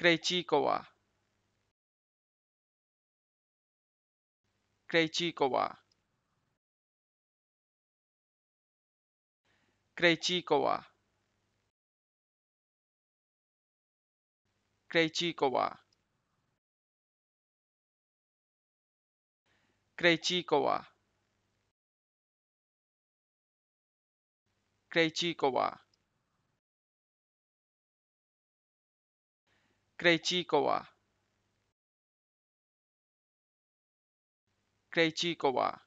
Krejcikova Krejcikova Krejcikova Krejcikova Krejcikova Krejcikova Krejcikova Krejcikova